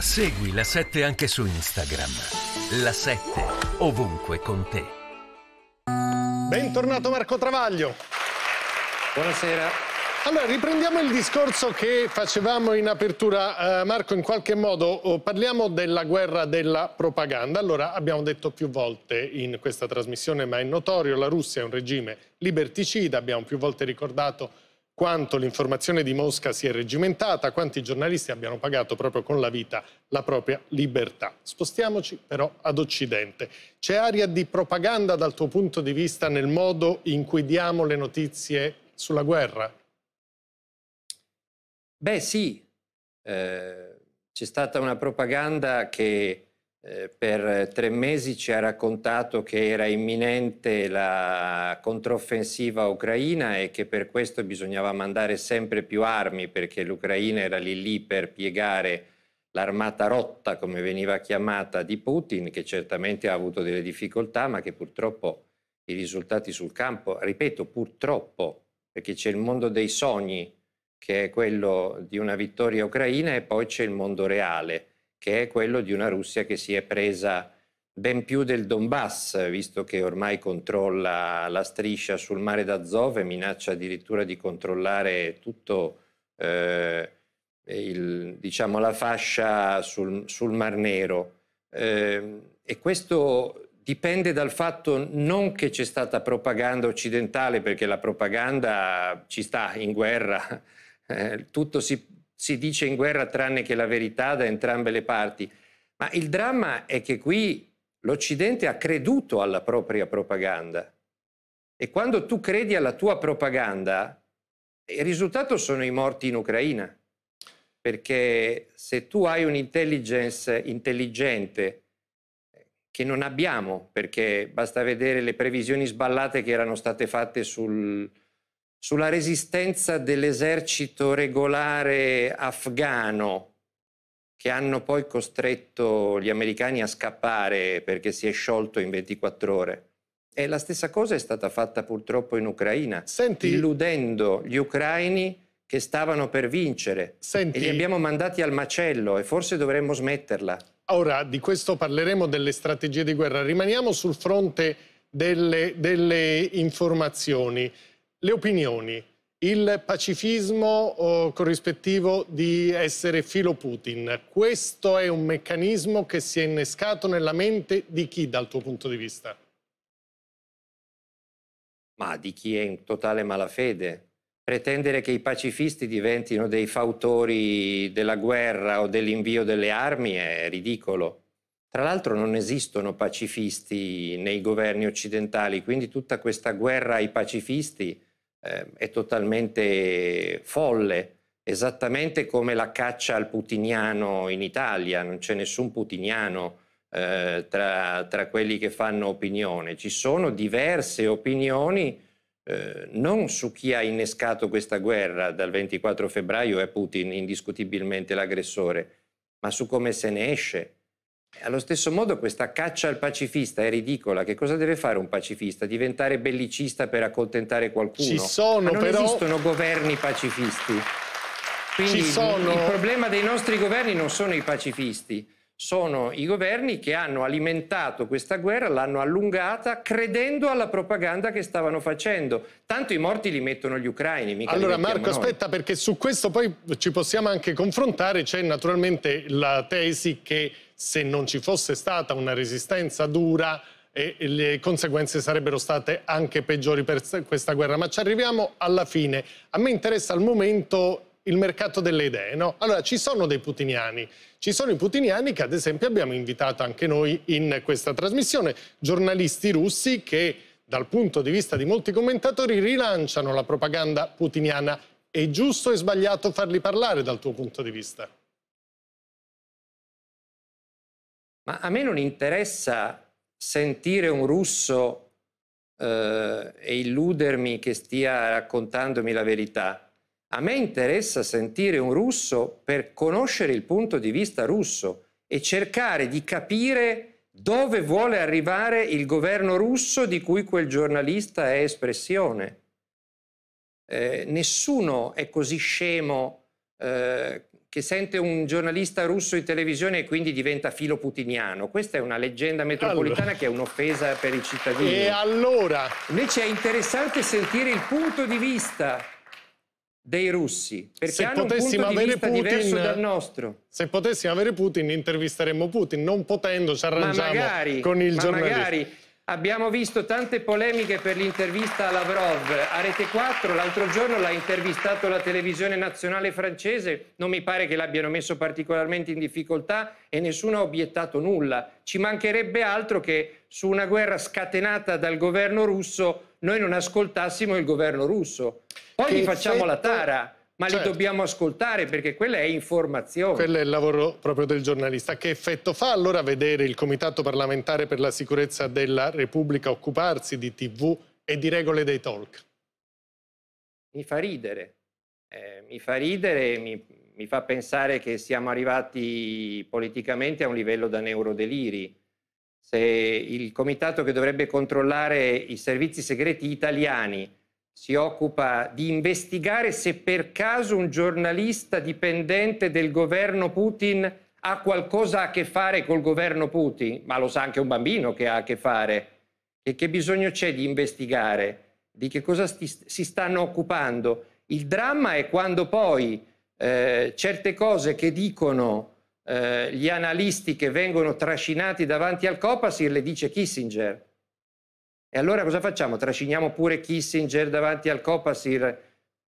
Segui la 7 anche su Instagram. La 7 ovunque con te. Bentornato Marco Travaglio. Buonasera. Allora, riprendiamo il discorso che facevamo in apertura, eh, Marco, in qualche modo oh, parliamo della guerra della propaganda. Allora, abbiamo detto più volte in questa trasmissione, ma è notorio, la Russia è un regime liberticida, abbiamo più volte ricordato quanto l'informazione di Mosca si è reggimentata, quanti giornalisti abbiano pagato proprio con la vita la propria libertà. Spostiamoci però ad Occidente. C'è aria di propaganda dal tuo punto di vista nel modo in cui diamo le notizie sulla guerra? Beh sì, eh, c'è stata una propaganda che eh, per tre mesi ci ha raccontato che era imminente la controffensiva ucraina e che per questo bisognava mandare sempre più armi perché l'Ucraina era lì lì per piegare l'armata rotta, come veniva chiamata, di Putin, che certamente ha avuto delle difficoltà, ma che purtroppo i risultati sul campo, ripeto, purtroppo, perché c'è il mondo dei sogni, che è quello di una vittoria ucraina, e poi c'è il mondo reale che è quello di una Russia che si è presa ben più del Donbass, visto che ormai controlla la striscia sul mare d'Azov e minaccia addirittura di controllare tutto eh, il, diciamo, la fascia sul, sul Mar Nero. Eh, e questo dipende dal fatto non che c'è stata propaganda occidentale, perché la propaganda ci sta in guerra, eh, tutto si si dice in guerra tranne che la verità da entrambe le parti. Ma il dramma è che qui l'Occidente ha creduto alla propria propaganda. E quando tu credi alla tua propaganda, il risultato sono i morti in Ucraina. Perché se tu hai un'intelligence intelligente, che non abbiamo, perché basta vedere le previsioni sballate che erano state fatte sul, sulla resistenza dell'esercito regolare afghano che hanno poi costretto gli americani a scappare perché si è sciolto in 24 ore. E la stessa cosa è stata fatta purtroppo in Ucraina, Senti. illudendo gli ucraini che stavano per vincere Senti. e li abbiamo mandati al macello e forse dovremmo smetterla. Ora di questo parleremo delle strategie di guerra, rimaniamo sul fronte delle, delle informazioni le opinioni, il pacifismo eh, corrispettivo di essere filo Putin. Questo è un meccanismo che si è innescato nella mente di chi dal tuo punto di vista? Ma di chi è in totale malafede. Pretendere che i pacifisti diventino dei fautori della guerra o dell'invio delle armi è ridicolo. Tra l'altro non esistono pacifisti nei governi occidentali, quindi tutta questa guerra ai pacifisti eh, è totalmente folle, esattamente come la caccia al putiniano in Italia, non c'è nessun putiniano eh, tra, tra, quelli che fanno opinione, ci sono diverse opinioni eh, non su chi ha innescato questa guerra dal 24 febbraio, è Putin indiscutibilmente l'aggressore, ma su come se ne esce allo stesso modo questa caccia al pacifista è ridicola. Che cosa deve fare un pacifista? Diventare bellicista per accontentare qualcuno? Ci sono, Ma non però... esistono governi pacifisti. Quindi sono... il problema dei nostri governi non sono i pacifisti, sono i governi che hanno alimentato questa guerra, l'hanno allungata credendo alla propaganda che stavano facendo. Tanto i morti li mettono gli ucraini. allora Marco, noi. aspetta perché su questo poi ci possiamo anche confrontare, c'è naturalmente la tesi che se non ci fosse stata una resistenza dura e le conseguenze sarebbero state anche peggiori per questa guerra. Ma ci arriviamo alla fine. A me interessa al momento il mercato delle idee, no? Allora, ci sono dei putiniani. Ci sono i putiniani che, ad esempio, abbiamo invitato anche noi in questa trasmissione, giornalisti russi che, dal punto di vista di molti commentatori, rilanciano la propaganda putiniana. È giusto e sbagliato farli parlare dal tuo punto di vista? Ma a me non interessa sentire un russo eh, e illudermi che stia raccontandomi la verità. A me interessa sentire un russo per conoscere il punto di vista russo e cercare di capire dove vuole arrivare il governo russo di cui quel giornalista è espressione. Eh, nessuno è così scemo eh, che sente un giornalista russo in televisione e quindi diventa filo putiniano. Questa è una leggenda metropolitana allora. che è un'offesa per i cittadini. E allora? Invece è interessante sentire il punto di vista dei russi, perché se hanno un punto di vista Putin, diverso dal nostro. Se potessimo avere Putin intervisteremmo Putin, non potendo ci arrangiamo magari, con il ma giornalista. Magari. Abbiamo visto tante polemiche per l'intervista a Lavrov. A Rete 4 l'altro giorno l'ha intervistato la televisione nazionale francese, non mi pare che l'abbiano messo particolarmente in difficoltà e nessuno ha obiettato nulla. Ci mancherebbe altro che su una guerra scatenata dal governo russo noi non ascoltassimo il governo russo. Poi che gli facciamo effetto... la tara ma certo. li dobbiamo ascoltare perché quella è informazione. Quello è il lavoro proprio del giornalista. Che effetto fa allora vedere il Comitato parlamentare per la sicurezza della Repubblica occuparsi di TV e di regole dei talk? Mi fa ridere, eh, mi fa ridere, mi, mi, fa pensare che siamo arrivati politicamente a un livello da neurodeliri. Se il comitato che dovrebbe controllare i servizi segreti italiani si occupa di investigare se per caso un giornalista dipendente del governo Putin ha qualcosa a che fare col governo Putin, ma lo sa anche un bambino che ha a che fare. E che bisogno c'è di investigare? Di che cosa sti, si stanno occupando? Il dramma è quando poi eh, certe cose che dicono eh, gli analisti che vengono trascinati davanti al Copasir le dice Kissinger e allora cosa facciamo? Trasciniamo pure Kissinger davanti al Copasir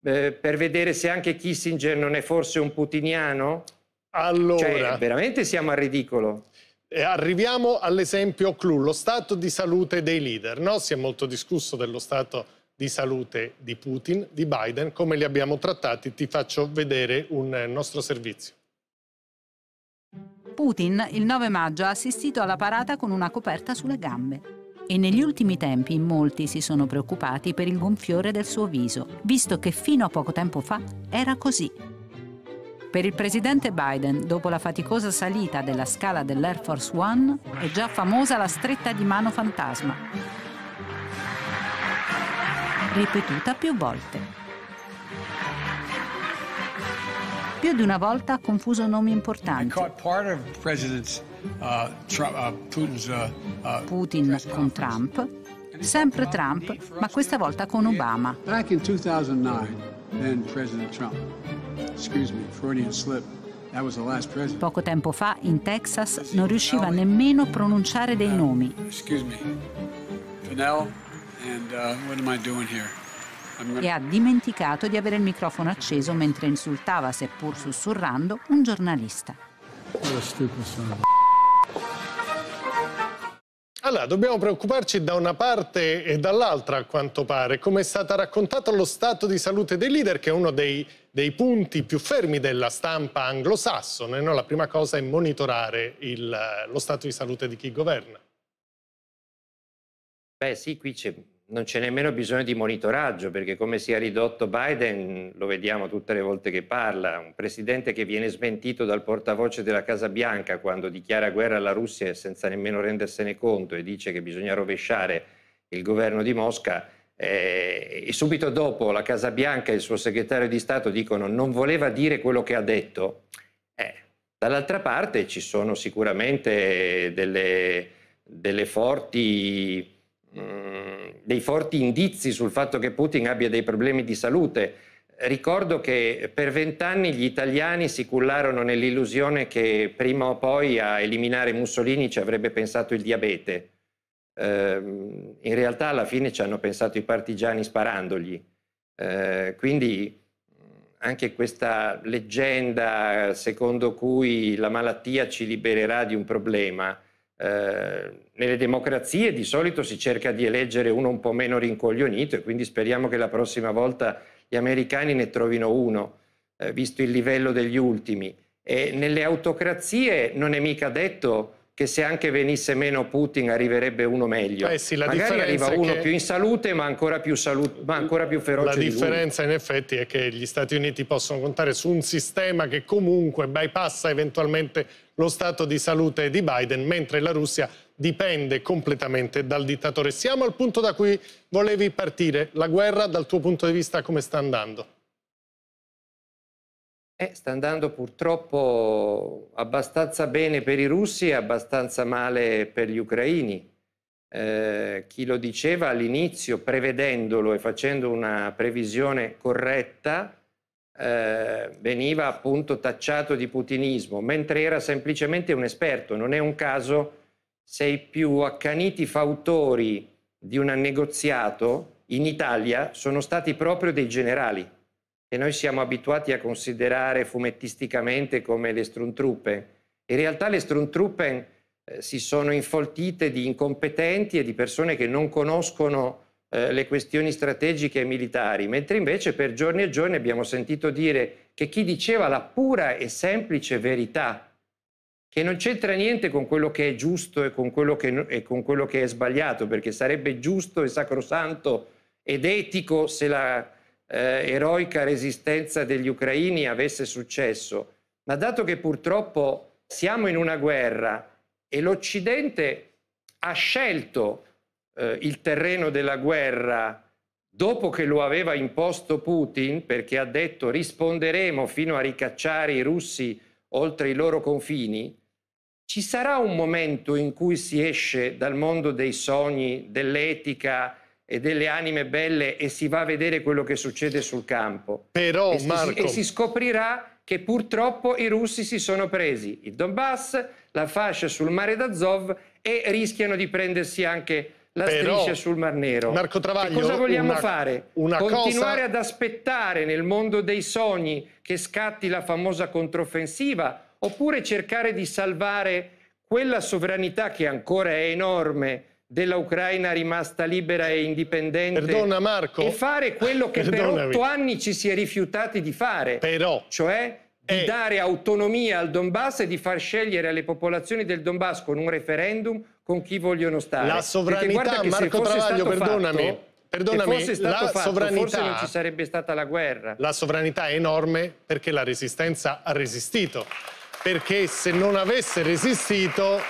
eh, per vedere se anche Kissinger non è forse un putiniano? Cioè, allora... Cioè, veramente siamo al ridicolo. arriviamo all'esempio clou, lo stato di salute dei leader. No? Si è molto discusso dello stato di salute di Putin, di Biden, come li abbiamo trattati. Ti faccio vedere un eh, nostro servizio. Putin il 9 maggio ha assistito alla parata con una coperta sulle gambe e negli ultimi tempi in molti si sono preoccupati per il gonfiore del suo viso, visto che fino a poco tempo fa era così. Per il presidente Biden, dopo la faticosa salita della scala dell'Air Force One, è già famosa la stretta di mano fantasma, ripetuta più volte. Più di una volta ha confuso nomi importanti. Putin con Trump, sempre Trump, ma questa volta con Obama. Back in 2009, then President Trump. Excuse me, Freudian slip. Poco tempo fa in Texas non riusciva nemmeno a pronunciare dei nomi. Uh, e ha dimenticato di avere il microfono acceso mentre insultava, seppur sussurrando, un giornalista. Allora, dobbiamo preoccuparci da una parte e dall'altra, a quanto pare. Come è stato raccontato, lo stato di salute dei leader, che è uno dei, dei punti più fermi della stampa anglosassone, no? la prima cosa è monitorare il, lo stato di salute di chi governa. Beh sì, qui c'è non c'è nemmeno bisogno di monitoraggio, perché come si è ridotto Biden lo vediamo tutte le volte che parla, un presidente che viene smentito dal portavoce della Casa Bianca quando dichiara guerra alla Russia senza nemmeno rendersene conto e dice che bisogna rovesciare il governo di Mosca. Eh, e subito dopo la Casa Bianca e il suo segretario di Stato dicono non voleva dire quello che ha detto. Eh, dall'altra parte ci sono sicuramente delle, delle forti Mm, dei forti indizi sul fatto che Putin abbia dei problemi di salute. Ricordo che per vent'anni gli italiani si cullarono nell'illusione che prima o poi a eliminare Mussolini ci avrebbe pensato il diabete. Ehm, in realtà alla fine ci hanno pensato i partigiani sparandogli. Eh, quindi mm, anche questa leggenda secondo cui la malattia ci libererà di un problema eh, nelle democrazie di solito si cerca di eleggere uno un po' meno rincoglionito e quindi speriamo che la prossima volta gli americani ne trovino uno, eh, visto il livello degli ultimi. E nelle autocrazie non è mica detto che se anche venisse meno Putin arriverebbe uno meglio. Eh sì, Magari arriva uno più in salute ma ancora più, salu- ma ancora più feroce. La di differenza lui. in effetti è che gli Stati Uniti possono contare su un sistema che comunque bypassa eventualmente lo stato di salute di Biden, mentre la Russia dipende completamente dal dittatore. Siamo al punto da cui volevi partire. La guerra, dal tuo punto di vista, come sta andando? Eh, sta andando purtroppo abbastanza bene per i russi e abbastanza male per gli ucraini. Eh, chi lo diceva all'inizio, prevedendolo e facendo una previsione corretta, eh, veniva appunto tacciato di putinismo, mentre era semplicemente un esperto. Non è un caso se i più accaniti fautori di un negoziato in Italia sono stati proprio dei generali, che noi siamo abituati a considerare fumettisticamente come le struntruppe. In realtà le struntruppe eh, si sono infoltite di incompetenti e di persone che non conoscono eh, le questioni strategiche e militari, mentre invece per giorni e giorni abbiamo sentito dire che chi diceva la pura e semplice verità, che non c'entra niente con quello che è giusto e con quello che, e con quello che è sbagliato, perché sarebbe giusto e sacrosanto ed etico se la eh, eroica resistenza degli ucraini avesse successo, ma dato che purtroppo siamo in una guerra e l'Occidente ha scelto eh, il terreno della guerra dopo che lo aveva imposto Putin, perché ha detto risponderemo fino a ricacciare i russi oltre i loro confini, ci sarà un momento in cui si esce dal mondo dei sogni, dell'etica e delle anime belle e si va a vedere quello che succede sul campo. Però, e si, Marco... e si scoprirà che purtroppo i russi si sono presi il Donbass, la fascia sul mare d'Azov e rischiano di prendersi anche la Però, striscia sul Mar Nero. Marco Travaglio, che cosa vogliamo una, fare? Una Continuare cosa... ad aspettare nel mondo dei sogni che scatti la famosa controffensiva oppure cercare di salvare quella sovranità che ancora è enorme dell'Ucraina rimasta libera e indipendente Perdona Marco, e fare quello che perdonami. per otto anni ci si è rifiutati di fare, Però, cioè di è... dare autonomia al Donbass e di far scegliere alle popolazioni del Donbass con un referendum con chi vogliono stare. La sovranità, Marco Travaglio, perdonami. Fatto, Perdonami, la fatto, sovranità, non ci sarebbe stata la guerra. La sovranità è enorme perché la resistenza ha resistito. Perché se non avesse resistito,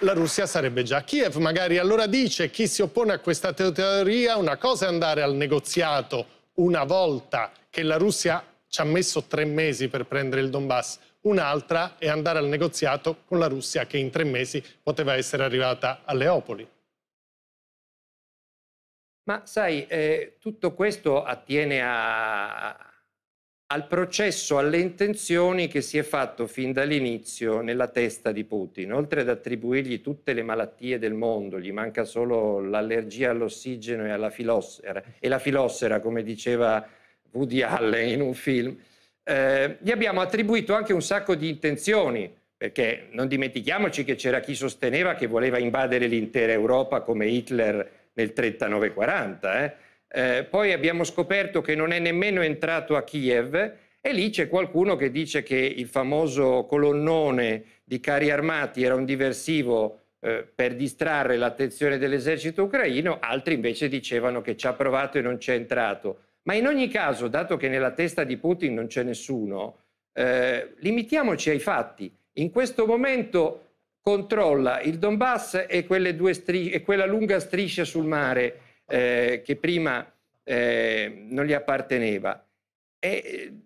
la Russia sarebbe già a Kiev. Magari allora dice chi si oppone a questa teoria, una cosa è andare al negoziato una volta che la Russia ci ha messo tre mesi per prendere il Donbass, un'altra è andare al negoziato con la Russia che in tre mesi poteva essere arrivata a Leopoli. Ma sai, eh, tutto questo attiene a, a, al processo, alle intenzioni che si è fatto fin dall'inizio nella testa di Putin, oltre ad attribuirgli tutte le malattie del mondo, gli manca solo l'allergia all'ossigeno e alla filossera, e la filossera, come diceva Woody Allen in un film eh, gli abbiamo attribuito anche un sacco di intenzioni, perché non dimentichiamoci che c'era chi sosteneva che voleva invadere l'intera Europa come Hitler nel 39-40. Eh? Eh, poi abbiamo scoperto che non è nemmeno entrato a Kiev e lì c'è qualcuno che dice che il famoso colonnone di carri armati era un diversivo eh, per distrarre l'attenzione dell'esercito ucraino, altri invece dicevano che ci ha provato e non ci è entrato. Ma in ogni caso, dato che nella testa di Putin non c'è nessuno, eh, limitiamoci ai fatti. In questo momento controlla il Donbass e, strisce, e quella lunga striscia sul mare eh, che prima eh, non gli apparteneva. E eh,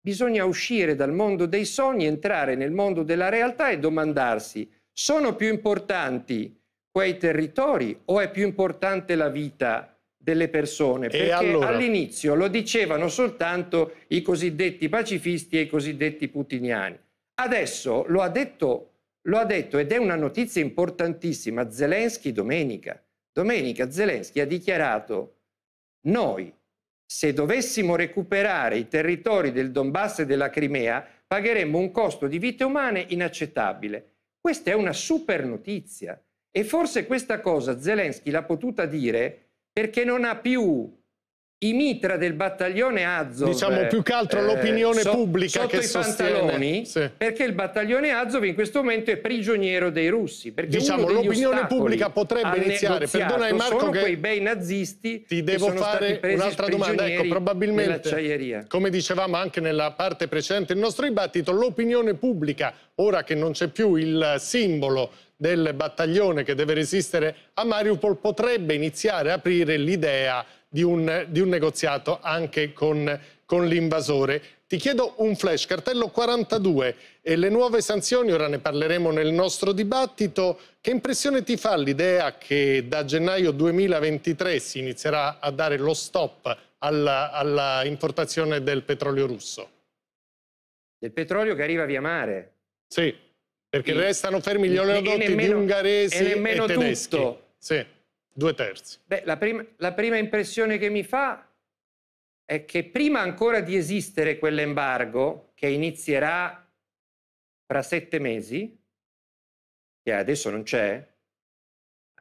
bisogna uscire dal mondo dei sogni, entrare nel mondo della realtà e domandarsi, sono più importanti quei territori o è più importante la vita? delle persone, perché allora? all'inizio lo dicevano soltanto i cosiddetti pacifisti e i cosiddetti putiniani. Adesso lo ha detto, lo ha detto ed è una notizia importantissima, Zelensky domenica. Domenica Zelensky ha dichiarato noi, se dovessimo recuperare i territori del Donbass e della Crimea, pagheremmo un costo di vite umane inaccettabile. Questa è una super notizia e forse questa cosa Zelensky l'ha potuta dire perché non ha più i mitra del battaglione Azov diciamo più che altro eh, l'opinione so, pubblica sotto che i sostiene. pantaloni sì. perché il battaglione Azov in questo momento è prigioniero dei russi perché diciamo l'opinione pubblica potrebbe iniziare perdona Marco sono che quei bei nazisti ti devo fare un'altra domanda ecco probabilmente come dicevamo anche nella parte precedente del nostro dibattito l'opinione pubblica ora che non c'è più il simbolo del battaglione che deve resistere a Mariupol potrebbe iniziare a aprire l'idea di, di un, negoziato anche con, con l'invasore. Ti chiedo un flash, cartello 42 e le nuove sanzioni, ora ne parleremo nel nostro dibattito, che impressione ti fa l'idea che da gennaio 2023 si inizierà a dare lo stop all'importazione del petrolio russo? Del petrolio che arriva via mare? Sì. Perché sì. restano fermi gli oleodotti di ungheresi e, e tedeschi. Tutto. Sì, due terzi. Beh, la, prima, la prima impressione che mi fa è che prima ancora di esistere quell'embargo, che inizierà fra sette mesi, che adesso non c'è,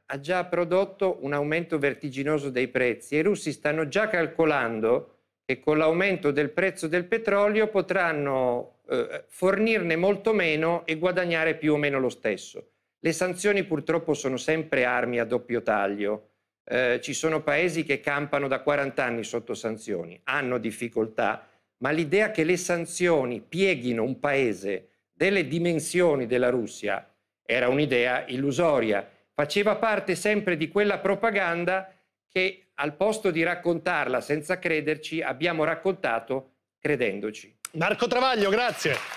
ha già prodotto un aumento vertiginoso dei prezzi. e I russi stanno già calcolando che con l'aumento del prezzo del petrolio potranno eh, fornirne molto meno e guadagnare più o meno lo stesso. Le sanzioni purtroppo sono sempre armi a doppio taglio. Eh, ci sono paesi che campano da 40 anni sotto sanzioni, hanno difficoltà, ma l'idea che le sanzioni pieghino un paese delle dimensioni della Russia era un'idea illusoria. Faceva parte sempre di quella propaganda che al posto di raccontarla senza crederci abbiamo raccontato credendoci. Marco Travaglio, grazie.